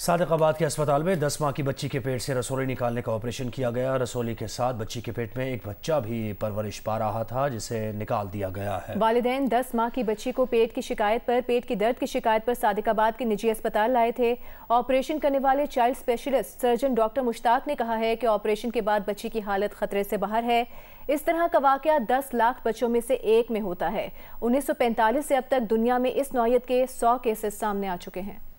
सादकाबाद के अस्पताल में दस माह की बच्ची के पेट से रसोली निकालने का ऑपरेशन किया गया रसोली के साथ बच्ची के पेट में एक बच्चा भी परवरिश पा रहा था जिसे निकाल दिया गया है वालदेन दस माह की बच्ची को पेट की शिकायत पर पेट की दर्द की शिकायत पर सादकाबाद के निजी अस्पताल लाए थे ऑपरेशन करने वाले child specialist surgeon doctor Mushtaq ने कहा है कि ऑपरेशन के बाद बच्ची की हालत खतरे से बाहर है इस तरह का वाक़ दस लाख बच्चों में से एक में होता है उन्नीस से अब तक दुनिया में इस नौयत के सौ केसेस सामने आ चुके हैं